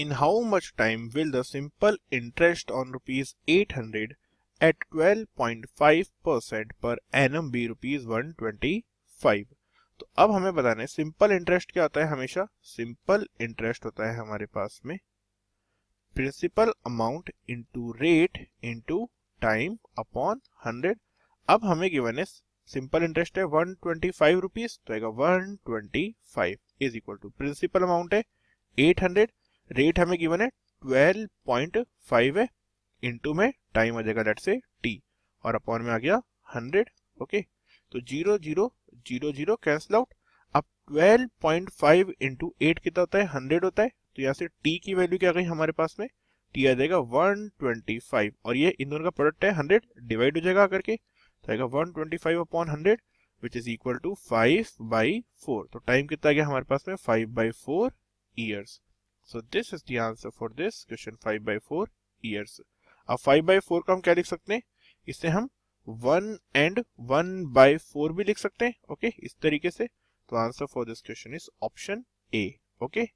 in how much time will the simple interest on rupees 800 at 12.5% percent per annum be rupees 125 तो अब हमें बताने simple interest क्या होता है हमेशा सिंपल इंटरेस्ट होता है हमारे पास में principal amount into rate into time upon 100 अब हमें गिवन है सिंपल इंटरेस्ट है 125 रुपीस तो आएगा 125 is equal to principal amount है 800 रेट हमें गिवन है 12.5 है इंटू में टाइम आ जाएगा लेट से टी और अपॉन में आ गया 100 ओके तो zero zero zero zero cancel out अब 12.5 पॉइंट फाइव इंटू एट कितना होता है हंड्रेड होता है तो यहाँ से टी की वैल्यू क्या गई हमारे पास में टी आ जाएगा 125 और ये इन दोनों का प्रोडक्ट है 100 डिवाइड हो जाएगा करके तो आएगा 125 twenty five upon hundred which is equal to five by four तो टाइम कितना आ गया हमारे पास में five by four years so this is answer for this question five by four years अब फाइव बाई फोर को हम क्या लिख सकते हैं इससे हम one and one by four भी लिख सकते हैं ओके okay? इस तरीके से तो answer for this question is option A okay